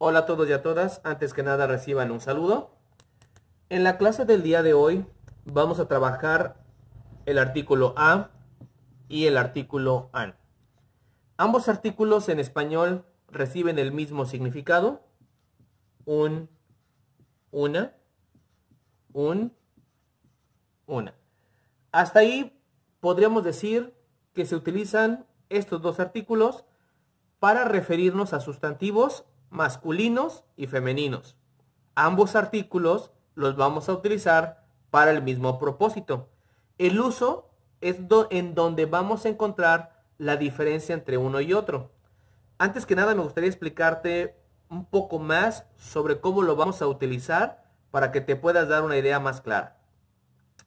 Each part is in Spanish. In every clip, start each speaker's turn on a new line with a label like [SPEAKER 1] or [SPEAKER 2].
[SPEAKER 1] Hola a todos y a todas, antes que nada reciban un saludo. En la clase del día de hoy vamos a trabajar el artículo a y el artículo an. Ambos artículos en español reciben el mismo significado, un, una, un, una. Hasta ahí podríamos decir que se utilizan estos dos artículos para referirnos a sustantivos masculinos y femeninos. Ambos artículos los vamos a utilizar para el mismo propósito. El uso es en donde vamos a encontrar la diferencia entre uno y otro. Antes que nada me gustaría explicarte un poco más sobre cómo lo vamos a utilizar para que te puedas dar una idea más clara.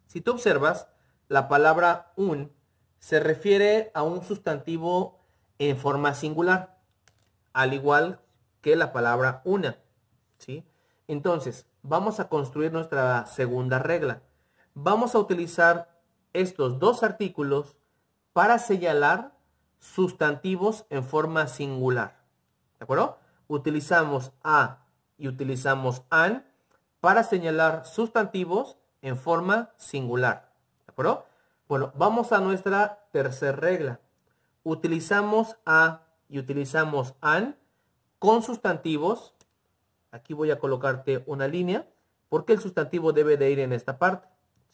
[SPEAKER 1] Si tú observas, la palabra un se refiere a un sustantivo en forma singular, al igual que la palabra una. ¿sí? Entonces, vamos a construir nuestra segunda regla. Vamos a utilizar estos dos artículos para señalar sustantivos en forma singular. ¿De acuerdo? Utilizamos a y utilizamos an para señalar sustantivos en forma singular. ¿De acuerdo? Bueno, vamos a nuestra tercera regla. Utilizamos a y utilizamos an con sustantivos, aquí voy a colocarte una línea, porque el sustantivo debe de ir en esta parte.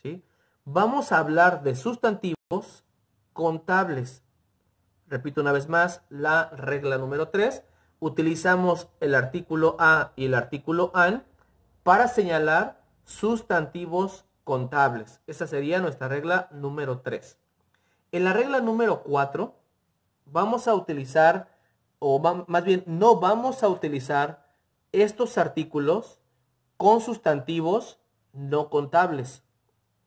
[SPEAKER 1] ¿sí? Vamos a hablar de sustantivos contables. Repito una vez más, la regla número 3. Utilizamos el artículo a y el artículo an para señalar sustantivos contables. Esa sería nuestra regla número 3. En la regla número 4 vamos a utilizar o más bien no vamos a utilizar estos artículos con sustantivos no contables.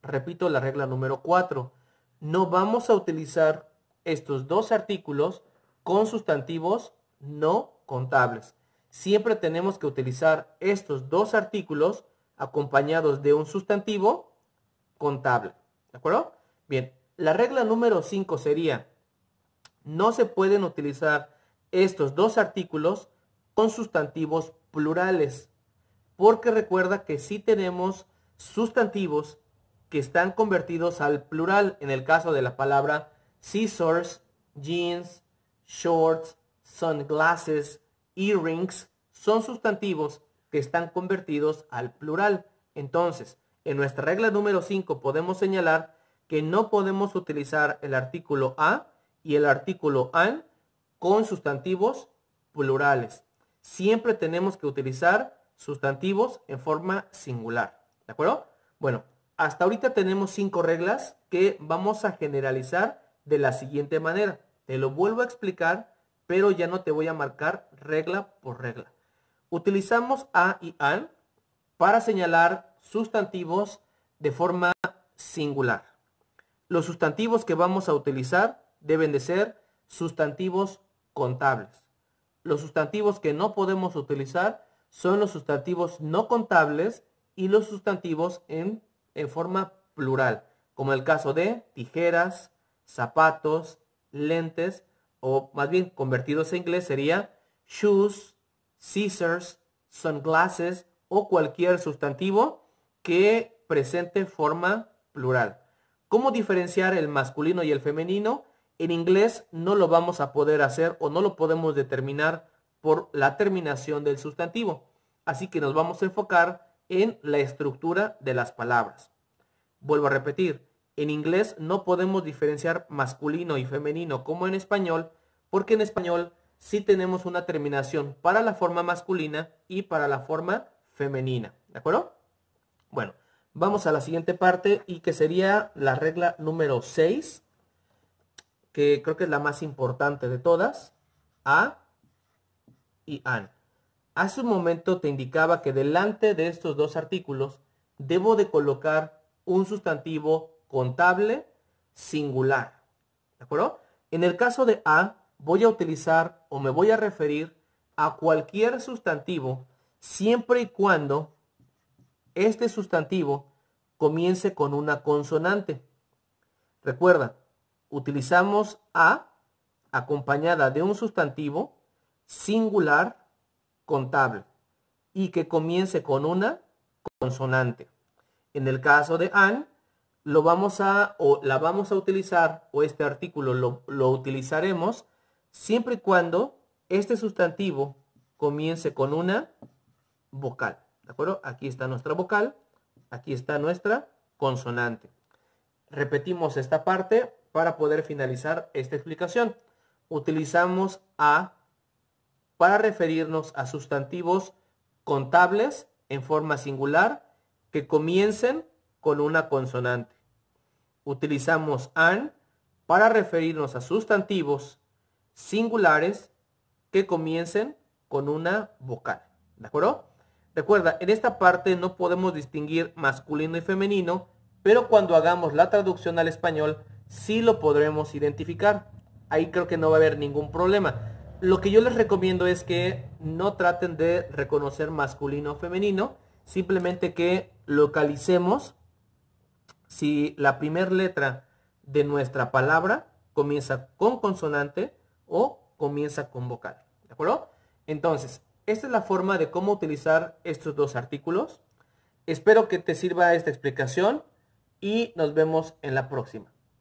[SPEAKER 1] Repito la regla número 4. No vamos a utilizar estos dos artículos con sustantivos no contables. Siempre tenemos que utilizar estos dos artículos acompañados de un sustantivo contable. ¿De acuerdo? Bien, la regla número 5 sería, no se pueden utilizar estos dos artículos con sustantivos plurales. Porque recuerda que si sí tenemos sustantivos que están convertidos al plural, en el caso de la palabra scissors, jeans, shorts, sunglasses, earrings, son sustantivos que están convertidos al plural. Entonces, en nuestra regla número 5 podemos señalar que no podemos utilizar el artículo a y el artículo an con sustantivos plurales. Siempre tenemos que utilizar sustantivos en forma singular. ¿De acuerdo? Bueno, hasta ahorita tenemos cinco reglas que vamos a generalizar de la siguiente manera. Te lo vuelvo a explicar, pero ya no te voy a marcar regla por regla. Utilizamos a y an para señalar sustantivos de forma singular. Los sustantivos que vamos a utilizar deben de ser sustantivos contables. Los sustantivos que no podemos utilizar son los sustantivos no contables y los sustantivos en, forma plural, como el caso de tijeras, zapatos, lentes, o más bien convertidos en inglés sería shoes, scissors, sunglasses o cualquier sustantivo que presente forma plural. ¿Cómo diferenciar el masculino y el femenino? En inglés no lo vamos a poder hacer o no lo podemos determinar por la terminación del sustantivo. Así que nos vamos a enfocar en la estructura de las palabras. Vuelvo a repetir, en inglés no podemos diferenciar masculino y femenino como en español, porque en español sí tenemos una terminación para la forma masculina y para la forma femenina. ¿De acuerdo? Bueno, vamos a la siguiente parte y que sería la regla número 6 que creo que es la más importante de todas, a y an. Hace un momento te indicaba que delante de estos dos artículos debo de colocar un sustantivo contable singular. ¿De acuerdo? En el caso de a, voy a utilizar o me voy a referir a cualquier sustantivo siempre y cuando este sustantivo comience con una consonante. Recuerda, utilizamos a acompañada de un sustantivo singular contable y que comience con una consonante. En el caso de an, lo vamos a, o la vamos a utilizar, o este artículo lo, lo utilizaremos, siempre y cuando este sustantivo comience con una vocal. ¿De acuerdo? Aquí está nuestra vocal, aquí está nuestra consonante. Repetimos esta parte para poder finalizar esta explicación. Utilizamos a para referirnos a sustantivos contables en forma singular que comiencen con una consonante. Utilizamos an para referirnos a sustantivos singulares que comiencen con una vocal. ¿De acuerdo? Recuerda, en esta parte no podemos distinguir masculino y femenino, pero cuando hagamos la traducción al español sí lo podremos identificar. Ahí creo que no va a haber ningún problema. Lo que yo les recomiendo es que no traten de reconocer masculino o femenino, simplemente que localicemos si la primera letra de nuestra palabra comienza con consonante o comienza con vocal. ¿De acuerdo? Entonces, esta es la forma de cómo utilizar estos dos artículos. Espero que te sirva esta explicación y nos vemos en la próxima.